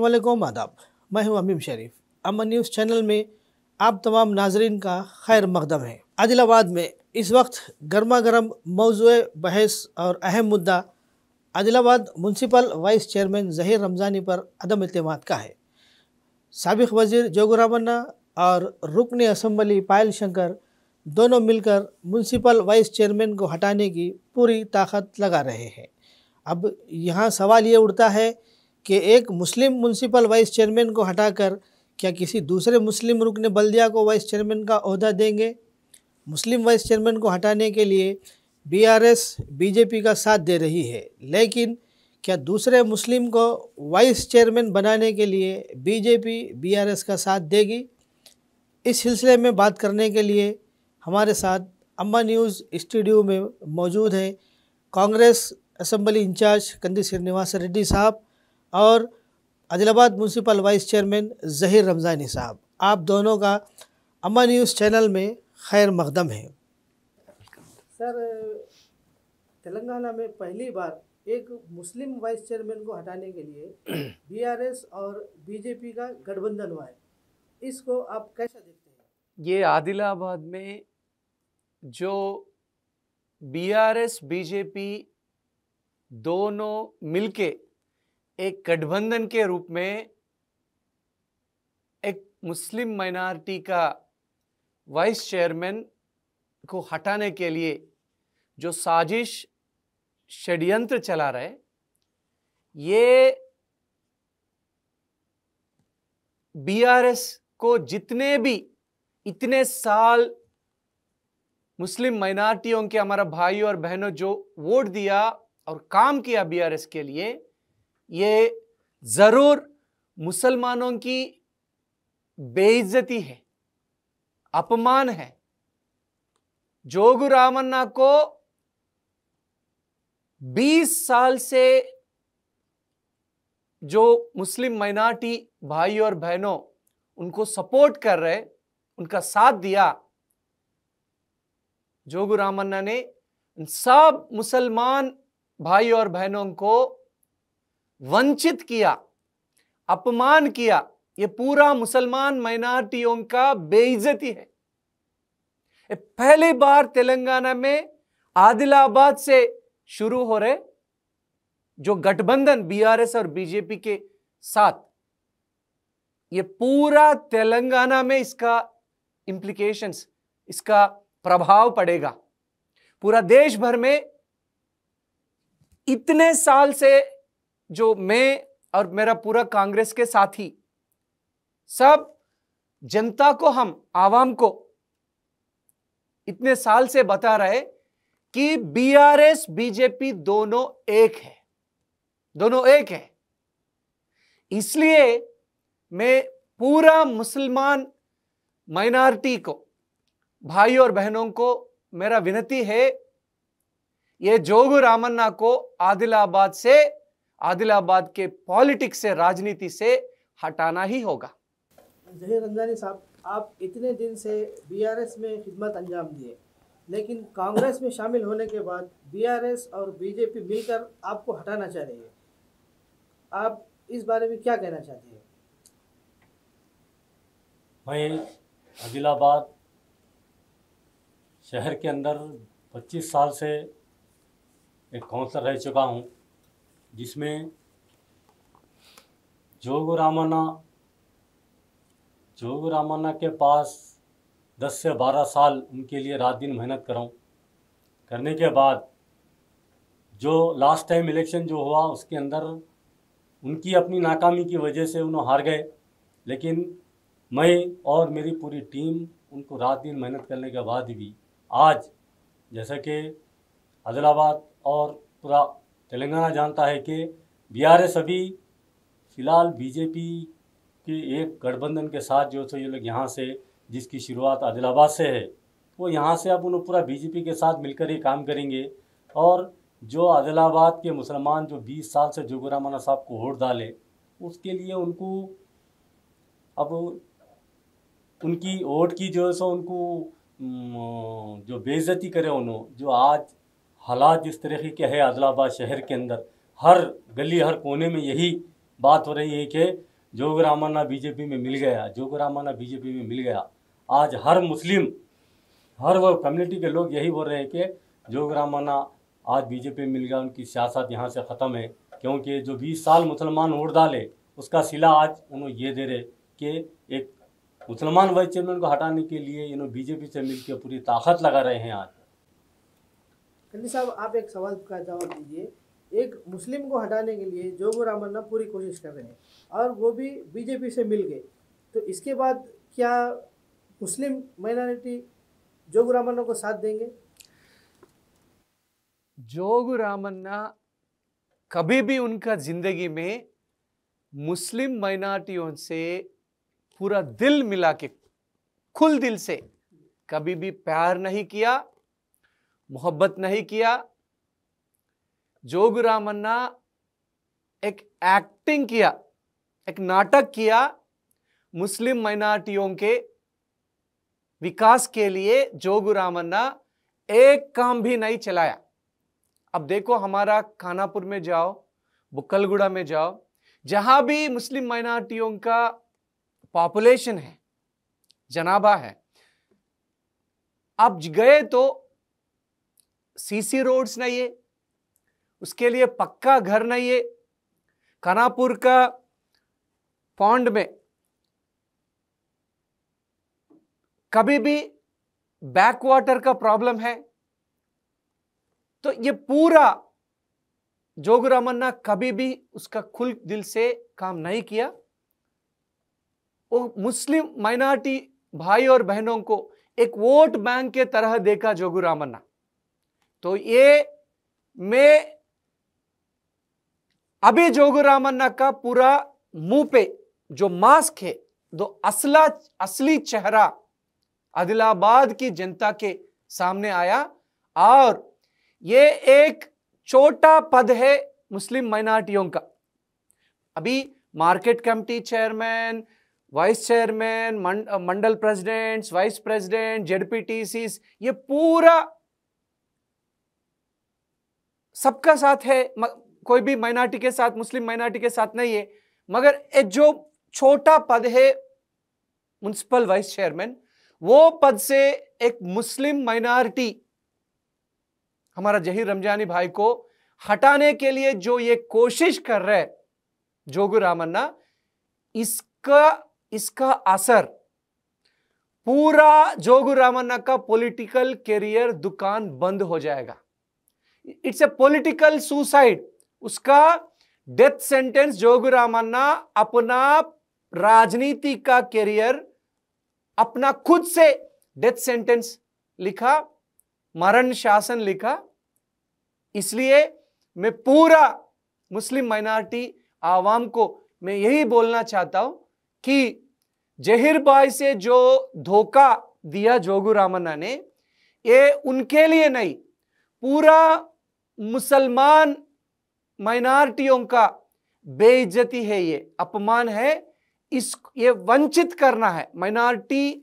वालेकुम आदाब मैं हूं अमीम शरीफ अमन न्यूज़ चैनल में आप तमाम नाजरीन का खैर मकदम है आदिलाबाद में इस वक्त गर्मा गर्म मौजू बहस और अहम मुद्दा Adilabad municipal vice chairman Zaheer Ramzani पर अदम अतमाद का है सबक वजीर जोगुरामन्ना और रुकन असम्बली पायल शंकर दोनों मिलकर मुंसिपल वाइस चेयरमैन को हटाने की पूरी ताकत लगा रहे हैं अब यहाँ सवाल ये उठता है कि एक मुस्लिम म्यूनसिपल वाइस चेयरमैन को हटाकर क्या किसी दूसरे मुस्लिम रुकन बल्दिया को वाइस चेयरमैन का अहदा देंगे मुस्लिम वाइस चेयरमैन को हटाने के लिए बीआरएस बीजेपी का साथ दे रही है लेकिन क्या दूसरे मुस्लिम को वाइस चेयरमैन बनाने के लिए बीजेपी बीआरएस का साथ देगी इस सिलसिले में बात करने के लिए हमारे साथ अम्मा न्यूज़ स्टूडियो में मौजूद है कांग्रेस असम्बली इंचार्ज कंदी श्रीनिवास रेड्डी साहब और Adilabad municipal vice chairman Zaheer Ramzani साहब आप दोनों का अमा न्यूज़ चैनल में खैर मकदम है सर तेलंगाना में पहली बार एक मुस्लिम वाइस चेयरमैन को हटाने के लिए बीआरएस और बीजेपी का गठबंधन हुआ है इसको आप कैसा देखते हैं ये आदिलाबाद में जो बीआरएस बीजेपी दोनों मिलके एक गठबंधन के रूप में एक मुस्लिम माइनॉरिटी का वाइस चेयरमैन को हटाने के लिए जो साजिश षड्यंत्र चला रहे ये बीआरएस को जितने भी इतने साल मुस्लिम माइनॉरिटियों के हमारा भाई और बहनों जो वोट दिया और काम किया बीआरएस के लिए ये ज़रूर मुसलमानों की बेइज्जती है अपमान है जोगु रामन्ना को 20 साल से जो मुस्लिम माइनॉरिटी भाई और बहनों उनको सपोर्ट कर रहे उनका साथ दिया जोगु रामन्ना ने सब मुसलमान भाई और बहनों को वंचित किया अपमान किया ये पूरा मुसलमान माइनॉरिटियों का बेइज्जती है पहली बार तेलंगाना में आदिलाबाद से शुरू हो रहे जो गठबंधन बीआरएस और बीजेपी के साथ ये पूरा तेलंगाना में इसका इंप्लीकेशन इसका प्रभाव पड़ेगा पूरा देश भर में इतने साल से जो मैं और मेरा पूरा कांग्रेस के साथी सब जनता को हम आवाम को इतने साल से बता रहे कि बीआरएस बीजेपी दोनों एक है दोनों एक है इसलिए मैं पूरा मुसलमान माइनॉरिटी को भाई और बहनों को मेरा विनती है ये जोगू रामन्ना को आदिलाबाद से आदिलाबाद के पॉलिटिक्स से राजनीति से हटाना ही होगा जहीर रंजानी साहब आप इतने दिन से बीआरएस में खिदमत अंजाम दिए लेकिन कांग्रेस में शामिल होने के बाद बीआरएस और बीजेपी मिलकर आपको हटाना चाह रही है आप इस बारे में क्या कहना चाहते हैं मैं आदिलाबाद शहर के अंदर 25 साल से एक काउंसलर रह चुका हूँ जिसमें जोग रामाना जोग रामाना के पास दस से बारह साल उनके लिए रात दिन मेहनत कराऊँ करने के बाद जो लास्ट टाइम इलेक्शन जो हुआ उसके अंदर उनकी अपनी नाकामी की वजह से उन्होंने हार गए लेकिन मैं और मेरी पूरी टीम उनको रात दिन मेहनत करने के बाद भी आज जैसा कि आदिलाबाद और पूरा तेलंगाना जानता है कि बीआरएस अभी फिलहाल बीजेपी के एक गठबंधन के साथ जो है ये लोग यहाँ से जिसकी शुरुआत आदिलाबाद से है वो यहाँ से अब उन्होंने पूरा बीजेपी के साथ मिलकर ही काम करेंगे और जो आदिलाबाद के मुसलमान जो 20 साल से रामाना साहब को वोट डाले उसके लिए उनको अब उनकी वोट की जो है सो उनको जो बेइज्जती करे उन्होंने जो आज हालात जिस तरीके के है आदिलाबाद शहर के अंदर हर गली हर कोने में यही बात हो रही है कि जोग रामाना बीजेपी में मिल गया जोग रामाना बीजेपी में मिल गया आज हर मुस्लिम हर वो कम्युनिटी के लोग यही बोल रहे हैं कि जोग रामाना आज बीजेपी में मिल गया उनकी सियासत यहाँ से ख़त्म है क्योंकि जो बीस साल मुसलमान वोट डाले उसका सिला आज उन्होंने ये दे रहे कि एक मुसलमान वाइस चेयरमैन को हटाने के लिए इन्होंने बीजेपी से मिलकर पूरी ताकत लगा रहे हैं आज कंडी साहब आप एक सवाल का जवाब दीजिए एक मुस्लिम को हटाने के लिए जोगू रामन्ना पूरी कोशिश कर रहे हैं और वो भी बीजेपी से मिल गए तो इसके बाद क्या मुस्लिम माइनॉरिटी जोगु रामन्ना को साथ देंगे जोगु रामन्ना कभी भी उनका ज़िंदगी में मुस्लिम माइनॉरिटियों से पूरा दिल मिला के खुल दिल से कभी भी प्यार नहीं किया मोहब्बत नहीं किया जोग रामन्ना एक एक्टिंग किया एक नाटक किया मुस्लिम माइनॉरिटियों के विकास के लिए जोग रामन्ना एक काम भी नहीं चलाया अब देखो हमारा खानापुर में जाओ बुकलगुड़ा में जाओ जहां भी मुस्लिम माइनॉरिटियों का पॉपुलेशन है जनाबा है आप गए तो सीसी रोड्स नहीं है उसके लिए पक्का घर नहीं है खानापुर का पौंड में कभी भी बैक वाटर का प्रॉब्लम है तो ये पूरा जोगुरामन्ना कभी भी उसका खुल दिल से काम नहीं किया वो मुस्लिम माइनॉरिटी भाई और बहनों को एक वोट बैंक के तरह देखा जोगुरामन्ना रामन्ना तो ये मैं अभी जोगुरामन्ना का पूरा मुंह पे जो मास्क है दो असला असली चेहरा आदिलाबाद की जनता के सामने आया और ये एक छोटा पद है मुस्लिम माइनॉरिटियों का अभी market committee chairman vice chairman मंडल प्रेसिडेंट्स वाइस प्रेसिडेंट जेडपीटीसी ये पूरा सबका साथ है म, कोई भी माइनॉरिटी के साथ मुस्लिम माइनॉरिटी के साथ नहीं है मगर ये जो छोटा पद है म्यूनसिपल वाइस चेयरमैन वो पद से एक मुस्लिम माइनॉरिटी हमारा जहीर रमजानी भाई को हटाने के लिए जो ये कोशिश कर रहे जोगु रामन्ना इसका इसका असर पूरा जोगु रामन्ना का पॉलिटिकल करियर दुकान बंद हो जाएगा इट्स ए पॉलिटिकल सुसाइड उसका डेथ सेंटेंस जोगी रामन्ना अपना राजनीति का करियर अपना खुद से डेथ सेंटेंस लिखा मरण शासन लिखा इसलिए मैं पूरा मुस्लिम माइनॉरिटी आवाम को मैं यही बोलना चाहता हूं कि जहिर भाई से जो धोखा दिया जोगू रामन्ना ने ये उनके लिए नहीं पूरा मुसलमान माइनॉरिटियों का बेइज्जती है ये अपमान है इस ये वंचित करना है माइनॉरिटी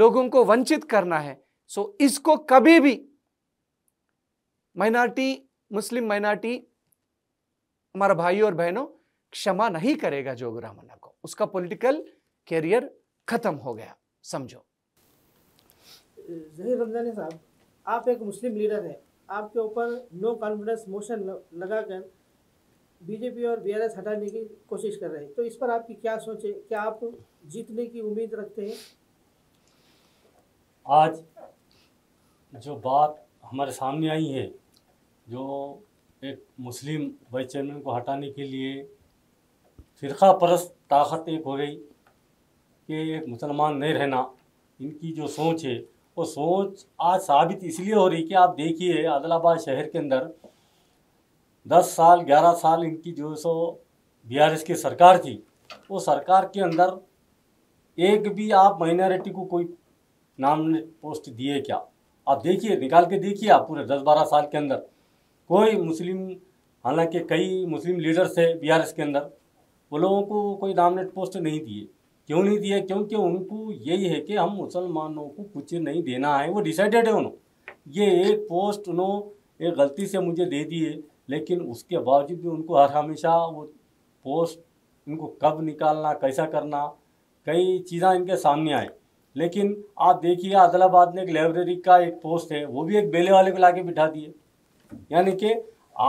लोगों को वंचित करना है सो इसको कभी भी माइनॉरिटी मुस्लिम माइनॉरिटी हमारा भाई और बहनों क्षमा नहीं करेगा ब्राह्मणा को उसका पॉलिटिकल करियर खत्म हो गया समझो जही रमजानी साहब आप एक मुस्लिम लीडर हैं आपके ऊपर नो कॉन्फिडेंस मोशन लगाकर बीजेपी और बीआरएस हटाने की कोशिश कर रहे हैं तो इस पर आपकी क्या सोच है क्या आप जीतने की उम्मीद रखते हैं आज जो बात हमारे सामने आई है जो एक मुस्लिम वाइस चेयरमैन को हटाने के लिए फिरका परस्त ताकत एक हो गई कि एक मुसलमान नहीं रहना इनकी जो सोच है वो सोच आज साबित इसलिए हो रही कि आप देखिए आदिलाबाद शहर के अंदर दस साल ग्यारह साल इनकी जो सो बी की सरकार थी वो सरकार के अंदर एक भी आप माइनॉरिटी को कोई नाम पोस्ट दिए क्या आप देखिए निकाल के देखिए आप पूरे दस बारह साल के अंदर कोई मुस्लिम हालांकि कई मुस्लिम लीडर्स थे बी के अंदर वो लोगों को कोई नामनेट पोस्ट नहीं दिए क्यों नहीं दिया क्योंकि उनको यही है कि हम मुसलमानों को कुछ नहीं देना है वो डिसाइडेड है उन्होंने ये एक पोस्ट उन्होंने एक गलती से मुझे दे दिए लेकिन उसके बावजूद भी उनको हर हमेशा वो पोस्ट उनको कब निकालना कैसा करना कई चीज़ें इनके सामने आए लेकिन आप देखिए आदिलाबाद में एक लाइब्रेरी का एक पोस्ट है वो भी एक बेले वाले को लाके बिठा दिए यानी कि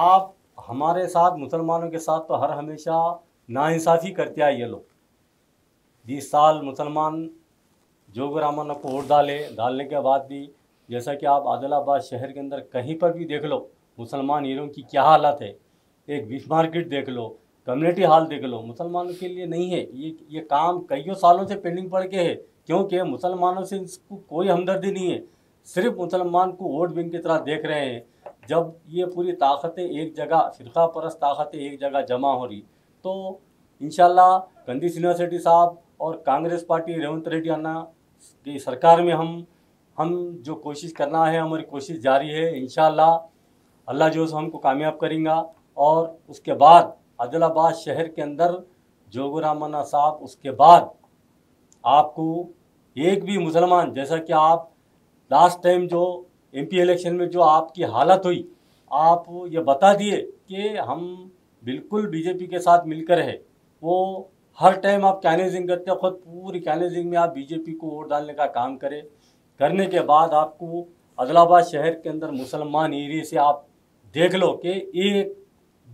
आप हमारे साथ मुसलमानों के साथ तो हर हमेशा नाइंसाफ़ी करते आए ये लोग बीस साल मुसलमान जो जोगरामन को वोट डाले डालने के बाद भी जैसा कि आप आदिलाबाद शहर के अंदर कहीं पर भी देख लो मुसलमान हीरों की क्या हालत है एक विश मार्केट देख लो कम्युनिटी हॉल देख लो मुसलमानों के लिए नहीं है ये ये काम कईयों सालों से पेंडिंग पड़ के है क्योंकि मुसलमानों से इसको कोई हमदर्दी नहीं है सिर्फ मुसलमान को वोट बैंक की तरह देख रहे हैं जब ये पूरी ताकतें एक जगह फ़िरका परस्त ताकतें एक जगह जमा हो रही तो इन कंदीस यूनिवर्सिटी साहब और कांग्रेस पार्टी रेवंत रेड्डी अन्ना की सरकार में हम हम जो कोशिश करना है हमारी कोशिश जारी है इन अल्लाह जो हमको कामयाब करेंगे और उसके बाद आदिलाबाद शहर के अंदर जोगुरामना साहब उसके बाद आपको एक भी मुसलमान जैसा कि आप लास्ट टाइम जो एमपी इलेक्शन में जो आपकी हालत हुई आप ये बता दिए कि हम बिल्कुल बीजेपी के साथ मिलकर है वो हर टाइम आप कैनेजिंग करते हैं खुद पूरी कैनेजिंग में आप बीजेपी को वोट डालने का काम करें करने के बाद आपको अदलाबाद शहर के अंदर मुसलमान एरिए से आप देख लो कि एक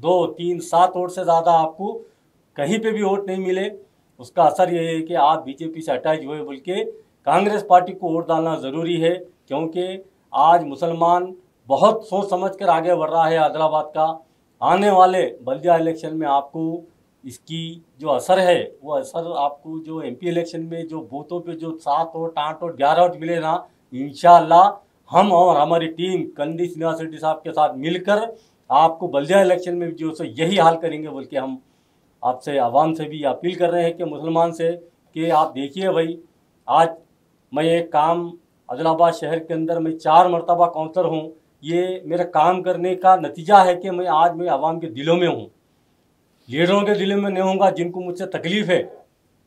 दो तीन सात वोट से ज़्यादा आपको कहीं पे भी वोट नहीं मिले उसका असर यह है कि आप बीजेपी से अटैच हुए बोल के कांग्रेस पार्टी को वोट डालना ज़रूरी है क्योंकि आज मुसलमान बहुत सोच समझ कर आगे बढ़ रहा है आदिलाबाद का आने वाले बल्दिया इलेक्शन में आपको इसकी जो असर है वो असर आपको जो एमपी इलेक्शन में जो बूथों पे जो सात और आठ और ग्यारह वोट मिले ना इनशाला हम और हमारी टीम कंदी श्रीनिवास रेड्डी साहब के साथ मिलकर आपको बल्दिया इलेक्शन में जो सो यही हाल करेंगे बोल के हम आपसे आवाम से भी अपील कर रहे हैं कि मुसलमान से कि आप देखिए भाई आज मैं एक काम अदलाबाद शहर के अंदर मैं चार मरतबा काउंसलर हूँ ये मेरा काम करने का नतीजा है कि मैं आज मैं आवाम के दिलों में हूँ लीडरों के दिल में नहीं होगा जिनको मुझसे तकलीफ है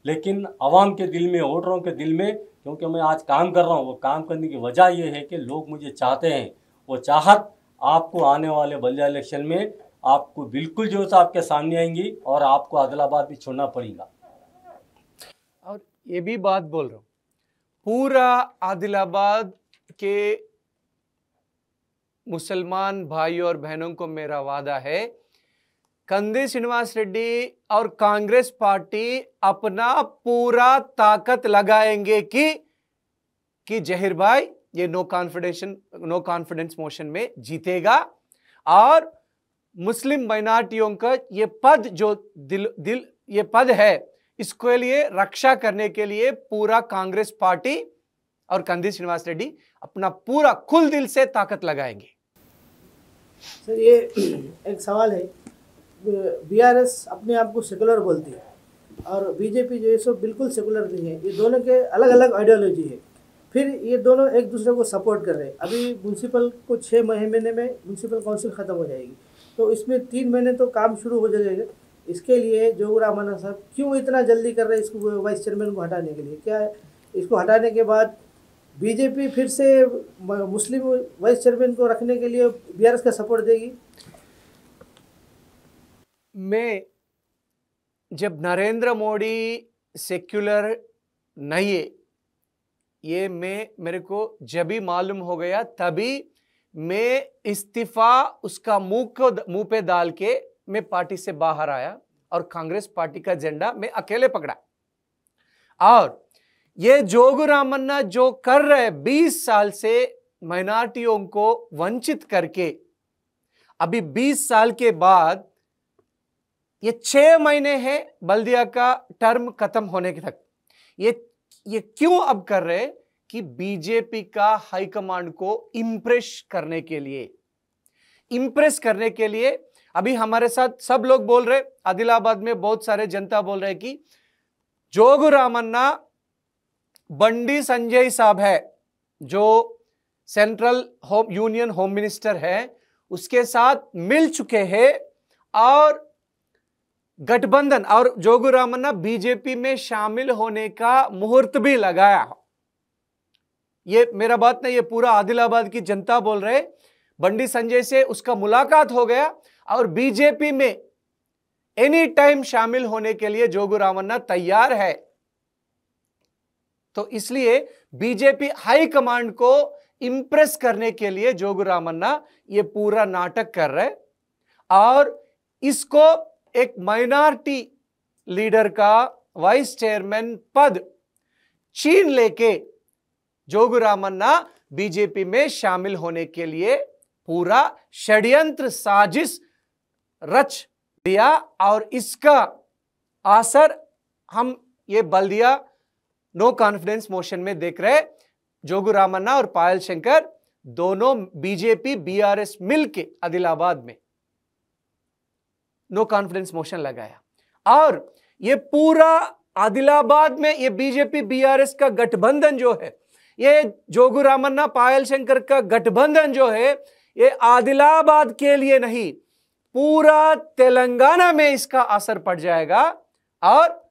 लेकिन आवाम के दिल में वोटरों के दिल में क्योंकि मैं आज काम कर रहा हूँ वो काम करने की वजह ये है कि लोग मुझे चाहते हैं वो चाहत आपको आने वाले बल्ला इलेक्शन में आपको बिल्कुल जो है आपके सामने आएंगी और आपको आदिलाबाद भी छोड़ना पड़ेगा और ये भी बात बोल रहा हूँ पूरा आदिलाबाद के मुसलमान भाई और बहनों को मेरा वादा है कंदी श्रीनिवास रेड्डी और कांग्रेस पार्टी अपना पूरा ताकत लगाएंगे कि कि जहिर भाई ये no confidence no confidence motion में जीतेगा और मुस्लिम माइनॉरिटियों का ये पद जो दिल दिल ये पद है इसके लिए रक्षा करने के लिए पूरा कांग्रेस पार्टी और कंदी श्रीनिवास रेड्डी अपना पूरा खुल दिल से ताकत लगाएंगे सर ये एक सवाल है बीआरएस अपने आप को सेकुलर बोलती है और बीजेपी जो है सो बिल्कुल सेकुलर नहीं है ये दोनों के अलग अलग आइडियोलॉजी है फिर ये दोनों एक दूसरे को सपोर्ट कर रहे हैं अभी म्यूनसिपल को छः महीने में म्यूनसिपल काउंसिल ख़त्म हो जाएगी तो इसमें तीन महीने तो काम शुरू हो जाएगा इसके लिए जोगुरा माना साहब क्यों इतना जल्दी कर रहे हैं इसको वाइस चेयरमैन को हटाने के लिए क्या है? इसको हटाने के बाद बीजेपी फिर से मुस्लिम वाइस चेयरमैन को रखने के लिए बीआरएस का सपोर्ट देगी में जब नरेंद्र मोदी सेक्युलर नहीं है ये मैं मेरे को जब ही मालूम हो गया तभी मैं इस्तीफा उसका मुंह को मुंह पे डाल के मैं पार्टी से बाहर आया और कांग्रेस पार्टी का झंडा मैं अकेले पकड़ा और ये रामन्ना जो कर रहे बीस साल से माइनॉरिटियों को वंचित करके अभी 20 साल के बाद ये छः महीने हैं बल्दिया का टर्म खत्म होने के तक ये ये क्यों अब कर रहे कि बीजेपी का हाईकमांड को इम्प्रेस करने के लिए इम्प्रेस करने के लिए अभी हमारे साथ सब लोग बोल रहे आदिलाबाद में बहुत सारे जनता बोल रहे कि जोगु रामन्ना बंडी संजय साहब है जो central home union home minister है उसके साथ मिल चुके हैं और गठबंधन और रामन्ना बीजेपी में शामिल होने का मुहूर्त भी लगाया ये मेरा बात नहीं ये पूरा आदिलाबाद की जनता बोल रहे बंडी संजय से उसका मुलाकात हो गया और बीजेपी में एनी टाइम शामिल होने के लिए रामन्ना तैयार है तो इसलिए बीजेपी हाई कमांड को इंप्रेस करने के लिए रामन्ना ये पूरा नाटक कर रहे और इसको एक माइनॉरिटी लीडर का वाइस चेयरमैन पद चीन लेके जोगुरामन्ना बीजेपी में शामिल होने के लिए पूरा षड्यंत्र साजिश रच दिया और इसका असर हम ये बल्दिया नो कॉन्फिडेंस मोशन में देख रहे जोगु रामन्ना और पायल शंकर दोनों बीजेपी बीआरएस मिलके आदिलाबाद में नो कॉन्फिडेंस मोशन लगाया और ये पूरा आदिलाबाद में ये बीजेपी बीआरएस का गठबंधन जो है ये जोगू रामन्ना पायल शंकर का गठबंधन जो है ये आदिलाबाद के लिए नहीं पूरा तेलंगाना में इसका असर पड़ जाएगा और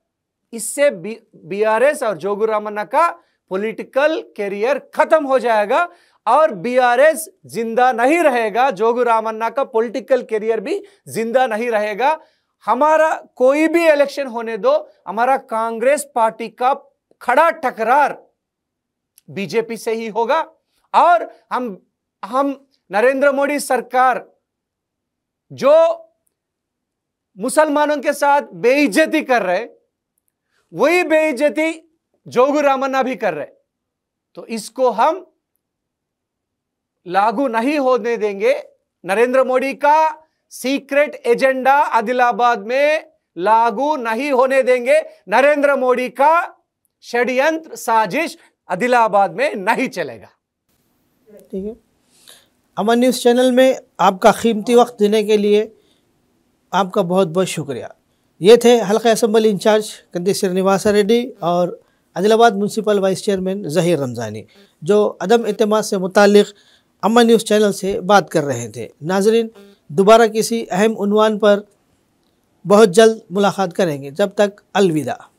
इससे बीआरएस और जोगू रामन्ना का पॉलिटिकल करियर खत्म हो जाएगा और बीआरएस जिंदा नहीं रहेगा जोगू रामन्ना का पॉलिटिकल करियर भी जिंदा नहीं रहेगा हमारा कोई भी इलेक्शन होने दो हमारा कांग्रेस पार्टी का खड़ा टकरार बीजेपी से ही होगा और हम हम नरेंद्र मोदी सरकार जो मुसलमानों के साथ बेइज्जती कर रहे वही बेइज्जती जोगू रामन्ना भी कर रहे तो इसको हम लागू नहीं होने देंगे नरेंद्र मोदी का सीक्रेट एजेंडा आदिलाबाद में लागू नहीं होने देंगे नरेंद्र मोदी का षड्यंत्र साजिश आदिलाबाद में नहीं चलेगा ठीक है अमन न्यूज़ चैनल में आपका कीमती वक्त देने के लिए आपका बहुत बहुत शुक्रिया ये थे हल्का असम्बली इंचार्ज कंदी श्रीनिवासा रेड्डी और Adilabad municipal vice chairman Zaheer Ramzani जो अदम अतमाद से मुतक़ अम्मा न्यूज़ चैनल से बात कर रहे थे नाजरीन दोबारा किसी अहम उनवान पर बहुत जल्द मुलाकात करेंगे जब तक अलविदा